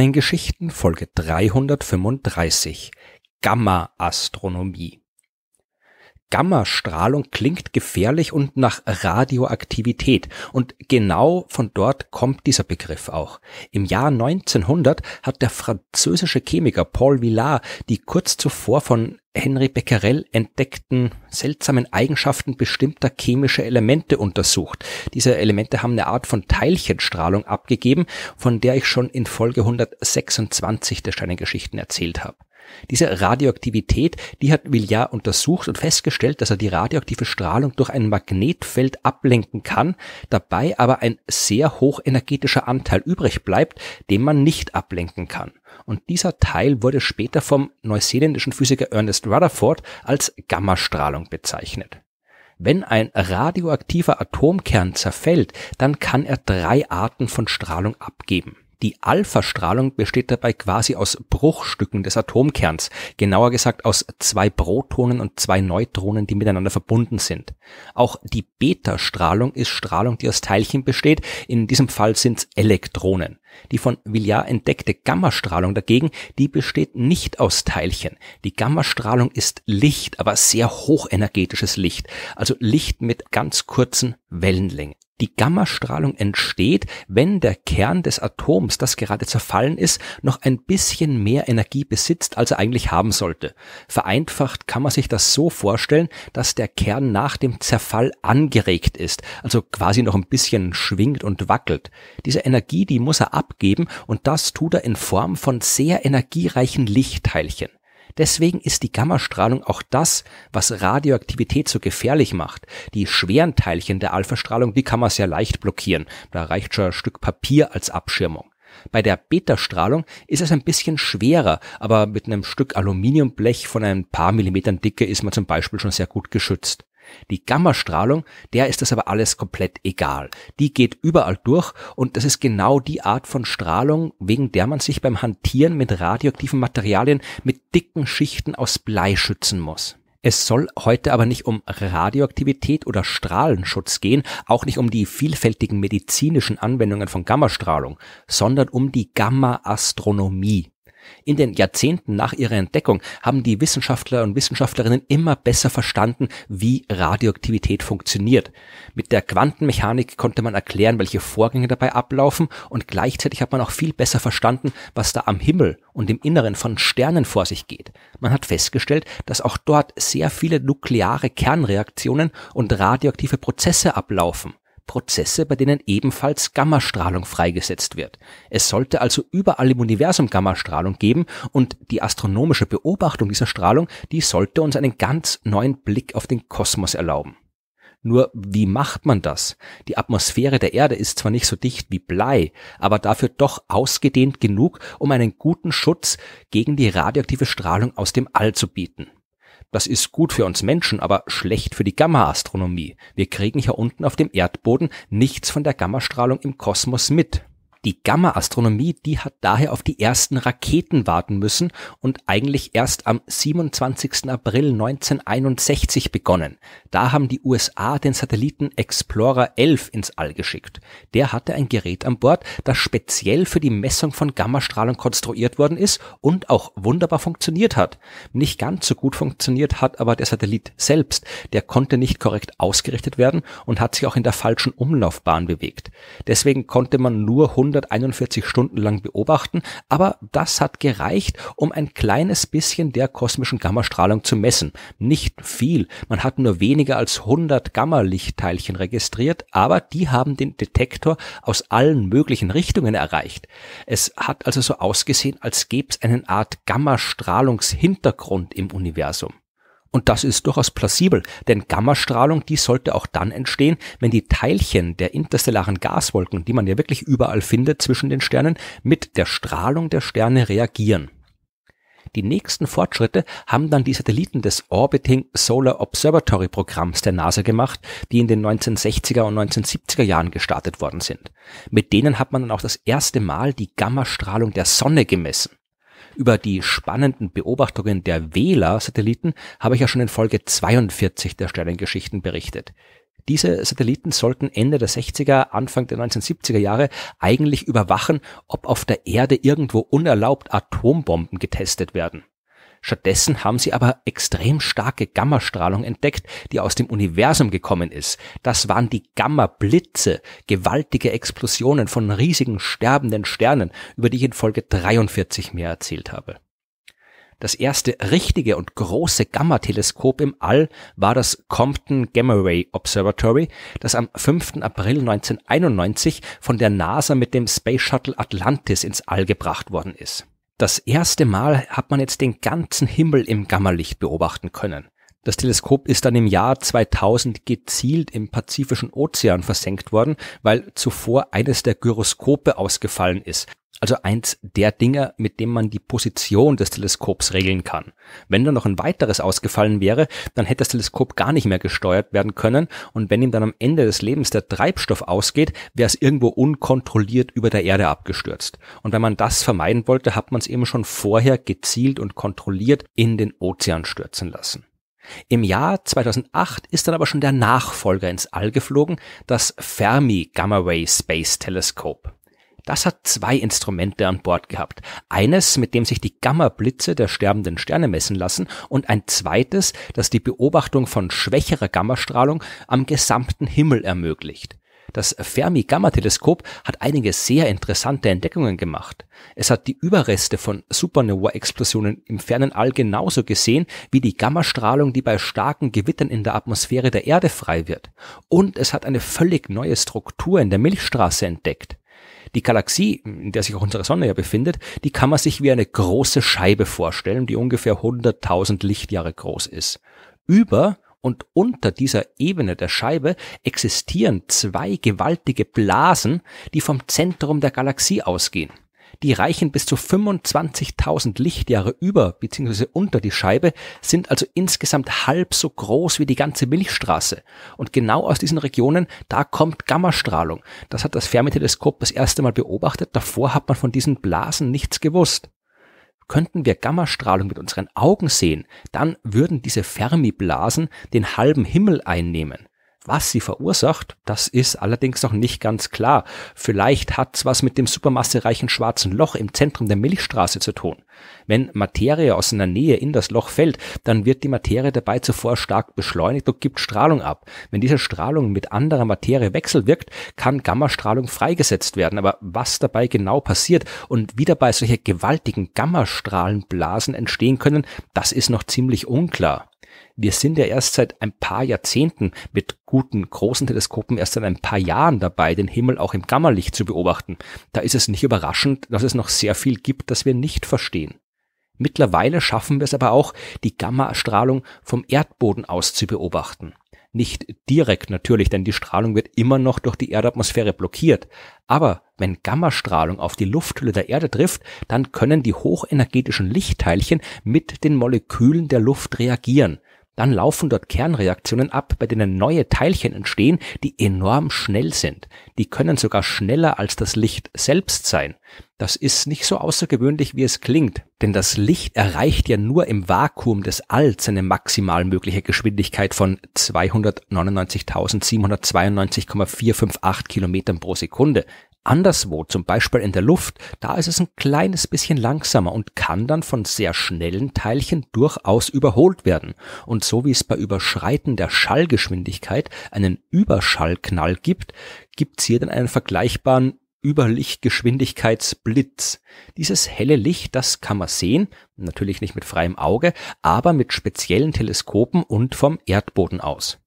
Sternengeschichten Folge 335 Gamma-Astronomie. Gammastrahlung klingt gefährlich und nach Radioaktivität. Und genau von dort kommt dieser Begriff auch. Im Jahr 1900 hat der französische Chemiker Paul Villard die kurz zuvor von Henri Becquerel entdeckten seltsamen Eigenschaften bestimmter chemischer Elemente untersucht. Diese Elemente haben eine Art von Teilchenstrahlung abgegeben, von der ich schon in Folge 126 der Steinengeschichten erzählt habe. Diese Radioaktivität, die hat Villard untersucht und festgestellt, dass er die radioaktive Strahlung durch ein Magnetfeld ablenken kann, dabei aber ein sehr hochenergetischer Anteil übrig bleibt, den man nicht ablenken kann. Und dieser Teil wurde später vom neuseeländischen Physiker Ernest Rutherford als Gammastrahlung bezeichnet. Wenn ein radioaktiver Atomkern zerfällt, dann kann er drei Arten von Strahlung abgeben. Die Alpha-Strahlung besteht dabei quasi aus Bruchstücken des Atomkerns, genauer gesagt aus zwei Protonen und zwei Neutronen, die miteinander verbunden sind. Auch die Beta-Strahlung ist Strahlung, die aus Teilchen besteht, in diesem Fall sind es Elektronen. Die von Villard entdeckte Gammastrahlung dagegen, die besteht nicht aus Teilchen. Die Gammastrahlung ist Licht, aber sehr hochenergetisches Licht, also Licht mit ganz kurzen Wellenlängen. Die Gammastrahlung entsteht, wenn der Kern des Atoms, das gerade zerfallen ist, noch ein bisschen mehr Energie besitzt, als er eigentlich haben sollte. Vereinfacht kann man sich das so vorstellen, dass der Kern nach dem Zerfall angeregt ist, also quasi noch ein bisschen schwingt und wackelt. Diese Energie, die muss er abgeben und das tut er in Form von sehr energiereichen Lichtteilchen. Deswegen ist die Gammastrahlung auch das, was Radioaktivität so gefährlich macht. Die schweren Teilchen der Alphastrahlung, die kann man sehr leicht blockieren. Da reicht schon ein Stück Papier als Abschirmung. Bei der Beta-Strahlung ist es ein bisschen schwerer, aber mit einem Stück Aluminiumblech von ein paar Millimetern Dicke ist man zum Beispiel schon sehr gut geschützt. Die Gammastrahlung, der ist das aber alles komplett egal. Die geht überall durch und das ist genau die Art von Strahlung, wegen der man sich beim Hantieren mit radioaktiven Materialien mit dicken Schichten aus Blei schützen muss. Es soll heute aber nicht um Radioaktivität oder Strahlenschutz gehen, auch nicht um die vielfältigen medizinischen Anwendungen von Gammastrahlung, sondern um die Gamma-Astronomie. In den Jahrzehnten nach ihrer Entdeckung haben die Wissenschaftler und Wissenschaftlerinnen immer besser verstanden, wie Radioaktivität funktioniert. Mit der Quantenmechanik konnte man erklären, welche Vorgänge dabei ablaufen und gleichzeitig hat man auch viel besser verstanden, was da am Himmel und im Inneren von Sternen vor sich geht. Man hat festgestellt, dass auch dort sehr viele nukleare Kernreaktionen und radioaktive Prozesse ablaufen. Prozesse, bei denen ebenfalls Gammastrahlung freigesetzt wird. Es sollte also überall im Universum Gammastrahlung geben und die astronomische Beobachtung dieser Strahlung, die sollte uns einen ganz neuen Blick auf den Kosmos erlauben. Nur wie macht man das? Die Atmosphäre der Erde ist zwar nicht so dicht wie Blei, aber dafür doch ausgedehnt genug, um einen guten Schutz gegen die radioaktive Strahlung aus dem All zu bieten. Das ist gut für uns Menschen, aber schlecht für die Gamma-Astronomie. Wir kriegen hier unten auf dem Erdboden nichts von der Gammastrahlung im Kosmos mit. Die Gamma-Astronomie, die hat daher auf die ersten Raketen warten müssen und eigentlich erst am 27. April 1961 begonnen. Da haben die USA den Satelliten Explorer 11 ins All geschickt. Der hatte ein Gerät an Bord, das speziell für die Messung von Gammastrahlung konstruiert worden ist und auch wunderbar funktioniert hat. Nicht ganz so gut funktioniert hat aber der Satellit selbst. Der konnte nicht korrekt ausgerichtet werden und hat sich auch in der falschen Umlaufbahn bewegt. Deswegen konnte man nur 100 141 Stunden lang beobachten, aber das hat gereicht, um ein kleines bisschen der kosmischen Gammastrahlung zu messen. Nicht viel, man hat nur weniger als 100 Gammalichtteilchen registriert, aber die haben den Detektor aus allen möglichen Richtungen erreicht. Es hat also so ausgesehen, als gäbe es eine Art Gammastrahlungshintergrund im Universum. Und das ist durchaus plausibel, denn Gammastrahlung, die sollte auch dann entstehen, wenn die Teilchen der interstellaren Gaswolken, die man ja wirklich überall findet zwischen den Sternen, mit der Strahlung der Sterne reagieren. Die nächsten Fortschritte haben dann die Satelliten des Orbiting Solar Observatory Programms der NASA gemacht, die in den 1960er und 1970er Jahren gestartet worden sind. Mit denen hat man dann auch das erste Mal die Gammastrahlung der Sonne gemessen. Über die spannenden Beobachtungen der Vela-Satelliten habe ich ja schon in Folge 42 der Sternengeschichten berichtet. Diese Satelliten sollten Ende der 60er, Anfang der 1970er Jahre eigentlich überwachen, ob auf der Erde irgendwo unerlaubt Atombomben getestet werden. Stattdessen haben sie aber extrem starke Gammastrahlung entdeckt, die aus dem Universum gekommen ist. Das waren die Gamma-Blitze, gewaltige Explosionen von riesigen sterbenden Sternen, über die ich in Folge 43 mehr erzählt habe. Das erste richtige und große Gamma-Teleskop im All war das Compton Gamma Ray Observatory, das am 5. April 1991 von der NASA mit dem Space Shuttle Atlantis ins All gebracht worden ist. Das erste Mal hat man jetzt den ganzen Himmel im Gammerlicht beobachten können. Das Teleskop ist dann im Jahr 2000 gezielt im Pazifischen Ozean versenkt worden, weil zuvor eines der Gyroskope ausgefallen ist. Also eins der Dinge, mit dem man die Position des Teleskops regeln kann. Wenn da noch ein weiteres ausgefallen wäre, dann hätte das Teleskop gar nicht mehr gesteuert werden können und wenn ihm dann am Ende des Lebens der Treibstoff ausgeht, wäre es irgendwo unkontrolliert über der Erde abgestürzt. Und wenn man das vermeiden wollte, hat man es eben schon vorher gezielt und kontrolliert in den Ozean stürzen lassen. Im Jahr 2008 ist dann aber schon der Nachfolger ins All geflogen, das Fermi Gamma Ray Space Telescope. Das hat zwei Instrumente an Bord gehabt. Eines, mit dem sich die Gammablitze der sterbenden Sterne messen lassen und ein zweites, das die Beobachtung von schwächerer Gammastrahlung am gesamten Himmel ermöglicht. Das Fermi-Gamma-Teleskop hat einige sehr interessante Entdeckungen gemacht. Es hat die Überreste von Supernova-Explosionen im fernen All genauso gesehen wie die Gammastrahlung, die bei starken Gewittern in der Atmosphäre der Erde frei wird. Und es hat eine völlig neue Struktur in der Milchstraße entdeckt. Die Galaxie, in der sich auch unsere Sonne ja befindet, die kann man sich wie eine große Scheibe vorstellen, die ungefähr 100.000 Lichtjahre groß ist. Über und unter dieser Ebene der Scheibe existieren zwei gewaltige Blasen, die vom Zentrum der Galaxie ausgehen die reichen bis zu 25.000 Lichtjahre über bzw. unter die Scheibe, sind also insgesamt halb so groß wie die ganze Milchstraße. Und genau aus diesen Regionen, da kommt Gammastrahlung. Das hat das Fermi-Teleskop das erste Mal beobachtet. Davor hat man von diesen Blasen nichts gewusst. Könnten wir Gammastrahlung mit unseren Augen sehen, dann würden diese Fermi-Blasen den halben Himmel einnehmen. Was sie verursacht, das ist allerdings noch nicht ganz klar. Vielleicht hat's was mit dem supermassereichen schwarzen Loch im Zentrum der Milchstraße zu tun. Wenn Materie aus einer Nähe in das Loch fällt, dann wird die Materie dabei zuvor stark beschleunigt und gibt Strahlung ab. Wenn diese Strahlung mit anderer Materie wechselwirkt, kann Gammastrahlung freigesetzt werden. Aber was dabei genau passiert und wie dabei solche gewaltigen Gammastrahlenblasen entstehen können, das ist noch ziemlich unklar. Wir sind ja erst seit ein paar Jahrzehnten mit guten großen Teleskopen erst seit ein paar Jahren dabei, den Himmel auch im Gammerlicht zu beobachten. Da ist es nicht überraschend, dass es noch sehr viel gibt, das wir nicht verstehen. Mittlerweile schaffen wir es aber auch, die Gammastrahlung vom Erdboden aus zu beobachten. Nicht direkt natürlich, denn die Strahlung wird immer noch durch die Erdatmosphäre blockiert. Aber wenn Gammastrahlung auf die Lufthülle der Erde trifft, dann können die hochenergetischen Lichtteilchen mit den Molekülen der Luft reagieren dann laufen dort Kernreaktionen ab, bei denen neue Teilchen entstehen, die enorm schnell sind. Die können sogar schneller als das Licht selbst sein. Das ist nicht so außergewöhnlich, wie es klingt, denn das Licht erreicht ja nur im Vakuum des Alls eine maximal mögliche Geschwindigkeit von 299.792,458 Kilometern pro Sekunde. Anderswo, zum Beispiel in der Luft, da ist es ein kleines bisschen langsamer und kann dann von sehr schnellen Teilchen durchaus überholt werden. Und so wie es bei Überschreiten der Schallgeschwindigkeit einen Überschallknall gibt, gibt es hier dann einen vergleichbaren Überlichtgeschwindigkeitsblitz. Dieses helle Licht, das kann man sehen, natürlich nicht mit freiem Auge, aber mit speziellen Teleskopen und vom Erdboden aus.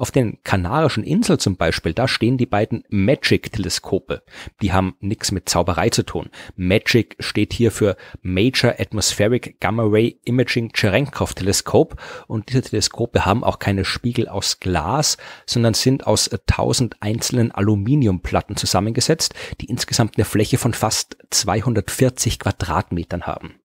Auf den Kanarischen Inseln zum Beispiel, da stehen die beiden Magic-Teleskope. Die haben nichts mit Zauberei zu tun. Magic steht hier für Major Atmospheric Gamma Ray Imaging Cherenkov Teleskop und diese Teleskope haben auch keine Spiegel aus Glas, sondern sind aus 1000 äh, einzelnen Aluminiumplatten zusammengesetzt, die insgesamt eine Fläche von fast 240 Quadratmetern haben.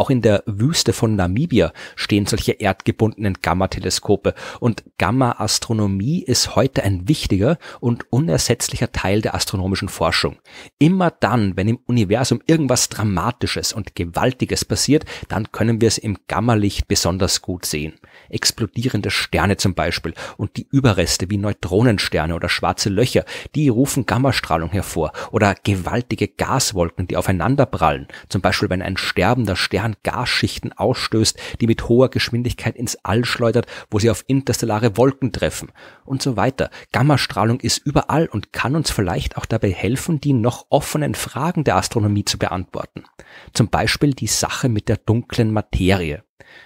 Auch in der Wüste von Namibia stehen solche erdgebundenen Gamma-Teleskope und Gamma-Astronomie ist heute ein wichtiger und unersetzlicher Teil der astronomischen Forschung. Immer dann, wenn im Universum irgendwas Dramatisches und Gewaltiges passiert, dann können wir es im Gammalicht besonders gut sehen. Explodierende Sterne zum Beispiel und die Überreste wie Neutronensterne oder schwarze Löcher, die rufen Gammastrahlung hervor oder gewaltige Gaswolken, die aufeinanderprallen, zum Beispiel wenn ein sterbender Stern an Gasschichten ausstößt, die mit hoher Geschwindigkeit ins All schleudert, wo sie auf interstellare Wolken treffen und so weiter. Gammastrahlung ist überall und kann uns vielleicht auch dabei helfen, die noch offenen Fragen der Astronomie zu beantworten. Zum Beispiel die Sache mit der dunklen Materie.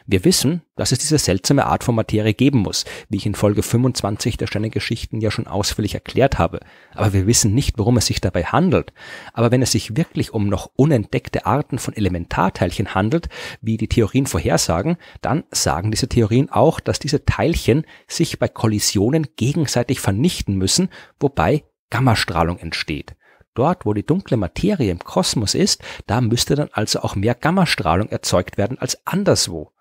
Wir wissen, dass es diese seltsame Art von Materie geben muss, wie ich in Folge 25 der Sternengeschichten ja schon ausführlich erklärt habe, aber wir wissen nicht, worum es sich dabei handelt. Aber wenn es sich wirklich um noch unentdeckte Arten von Elementarteilchen handelt, wie die Theorien vorhersagen, dann sagen diese Theorien auch, dass diese Teilchen sich bei Kollisionen gegenseitig vernichten müssen, wobei Gammastrahlung entsteht. Dort, wo die dunkle Materie im Kosmos ist, da müsste dann also auch mehr Gammastrahlung erzeugt werden als anderswo.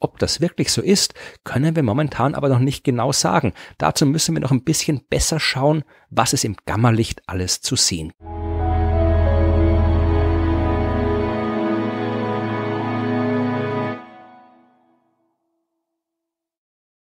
Ob das wirklich so ist, können wir momentan aber noch nicht genau sagen. Dazu müssen wir noch ein bisschen besser schauen, was es im Gammalicht alles zu sehen gibt.